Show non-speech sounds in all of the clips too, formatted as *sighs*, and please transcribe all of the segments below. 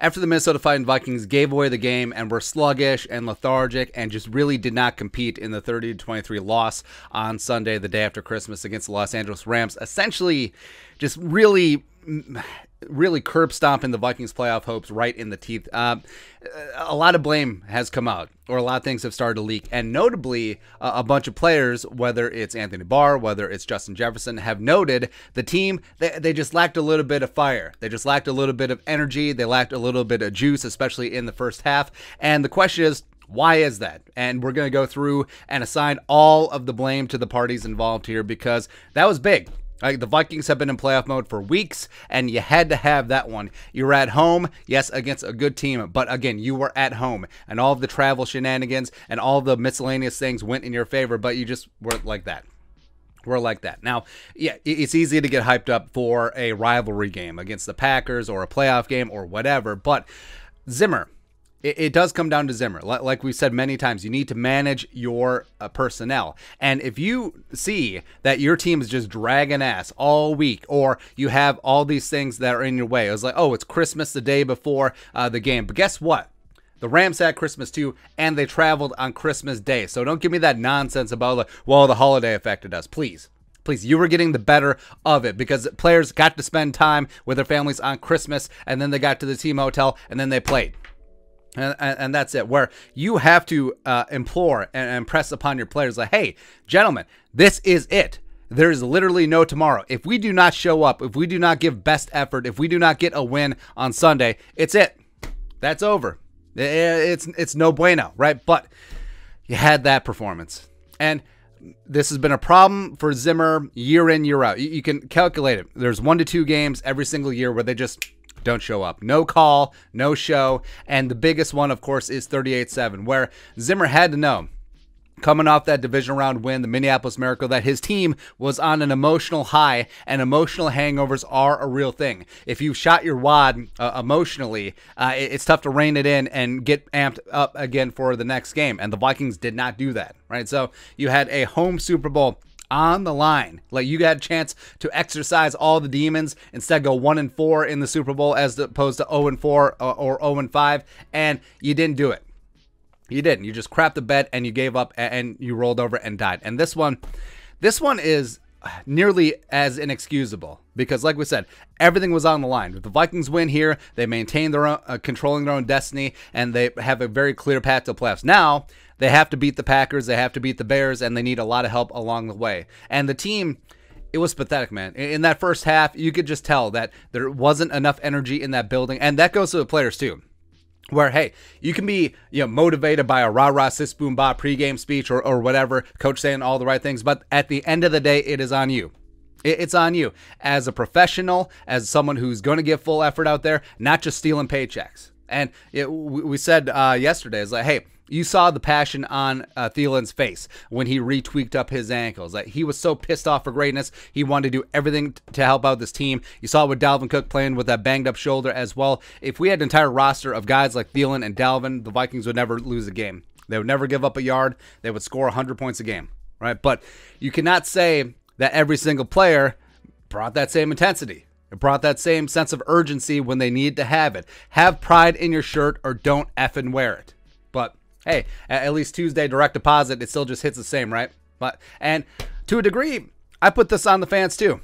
after the Minnesota Fighting Vikings gave away the game and were sluggish and lethargic and just really did not compete in the 30 23 loss on Sunday, the day after Christmas against the Los Angeles Rams, essentially just really really curb stomping the Vikings playoff hopes right in the teeth. Uh, a lot of blame has come out, or a lot of things have started to leak, and notably, uh, a bunch of players, whether it's Anthony Barr, whether it's Justin Jefferson, have noted the team they, they just lacked a little bit of fire. They just lacked a little bit of energy. They lacked a little bit of juice, especially in the first half. And the question is. Why is that? And we're going to go through and assign all of the blame to the parties involved here because that was big the Vikings have been in playoff mode for weeks, and you had to have that one. You were at home, yes, against a good team, but again, you were at home, and all of the travel shenanigans and all the miscellaneous things went in your favor, but you just weren't like that. We're like that. Now, yeah, it's easy to get hyped up for a rivalry game against the Packers or a playoff game or whatever, but Zimmer, it, it, does come down to Zimmer. Like we've said many times, you need to manage your uh, personnel. And if you see that your team is just dragging ass all week, or you have all these things that are in your way, it was like, oh, it's Christmas the day before uh, the game. But guess what? The Rams had Christmas too, and they traveled on Christmas Day. So don't give me that nonsense about, well, the holiday affected us, please. Please, you were getting the better of it because players got to spend time with their families on Christmas, and then they got to the team hotel, and then they played. And, and, that's it, where you have to uh, implore and, press upon your players like, hey, gentlemen, this is it. There is literally no tomorrow. If we do not show up, if we do not give best effort, if we do not get a win on Sunday, it's it. That's over. It's it's no bueno, right? But you had that performance, and this has been a problem for Zimmer year in year out. You, you can calculate it. There's one to two games every single year where they just don't show up. No call, no show. And the biggest one, of course, is 38 7, where Zimmer had to know coming off that division round win, the Minneapolis Miracle, that his team was on an emotional high, and emotional hangovers are a real thing. If you shot your wad uh, emotionally, uh, it's tough to rein it in and get amped up again for the next game. And the Vikings did not do that, right? So you had a home Super Bowl on the line. Like you got a chance to exercise all the demons. Instead, go one and four in the Super Bowl as opposed to zero oh and four uh, or zero oh and five, and you didn't do it. You didn't. You just crapped the bed and you gave up and you rolled over and died. And this one, this one is nearly as inexcusable because, like we said, everything was on the line. If the Vikings win here, they maintain their own, uh, controlling their own destiny, and they have a very clear path to playoffs. Now they have to beat the Packers, they have to beat the Bears, and they need a lot of help along the way. And the team. It was pathetic, man. In that first half, you could just tell that there wasn't enough energy in that building, and that goes to the players too where hey you can be you know motivated by a rah rah sis boom ba pregame speech or, or whatever coach saying all the right things but at the end of the day it is on you it's on you as a professional as someone who's going to give full effort out there not just stealing paychecks and it, we said uh, yesterday is like hey you saw the passion on uh, Thielen's face when he retweaked up his ankles. Like, he was so pissed off for greatness. He wanted to do everything to help out this team. You saw with Dalvin Cook playing with that banged up shoulder as well. If we had an entire roster of guys like Thielen and Dalvin, the Vikings would never lose a game. They would never give up a yard. They would score 100 points a game, right? But you cannot say that every single player brought that same intensity. It brought that same sense of urgency when they need to have it. Have pride in your shirt or don't effing wear it. But hey, at least Tuesday direct deposit, it still just hits the same, right? But and to a degree, I put this on the fans too.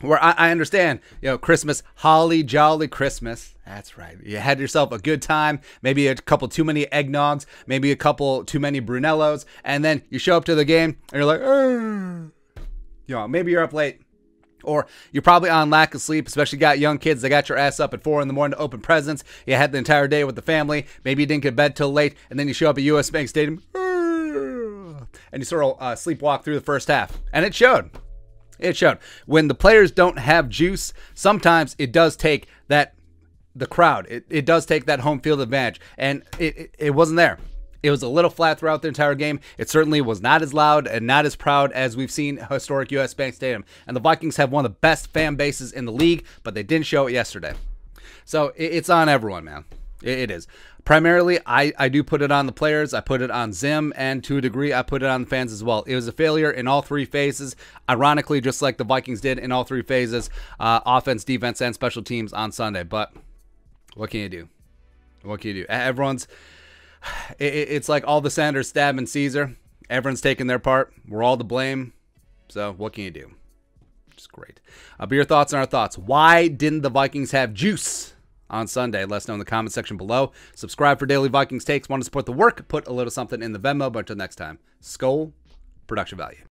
Where I, I understand, you know, Christmas, holly jolly Christmas. That's right. You had yourself a good time, maybe a couple too many eggnogs, maybe a couple too many Brunellos, and then you show up to the game and you're like, Arr. you know, maybe you're up late, or you're probably on lack of sleep, especially got young kids that got your ass up at four in the morning to open presents. You had the entire day with the family. Maybe you didn't get to bed till late, and then you show up at US Bank Stadium and you sort of uh, sleepwalk through the first half. And it showed. It showed. When the players don't have juice, sometimes it does take that the crowd. It, it does take that home field advantage, and it, it, it wasn't there. It was a little flat throughout the entire game. It certainly was not as loud and not as proud as we've seen historic US Bank Stadium. And the Vikings have one of the best fan bases in the league, but they didn't show it yesterday. So it's on everyone, man. It is. Primarily, I, I do put it on the players. I put it on Zim, and to a degree, I put it on the fans as well. It was a failure in all three phases. Ironically, just like the Vikings did in all three phases uh, offense, defense, and special teams on Sunday. But what can you do? What can you do? Everyone's *sighs* it, it's like all the senators stabbing Caesar. Everyone's taking their part. We're all to blame. So what can you do? It's great. Uh, but your thoughts on our thoughts. Why didn't the Vikings have juice on Sunday? Let us know in the comment section below. Subscribe for daily Vikings takes. Want to support the work? Put a little something in the Venmo. But until next time, Skull, production value.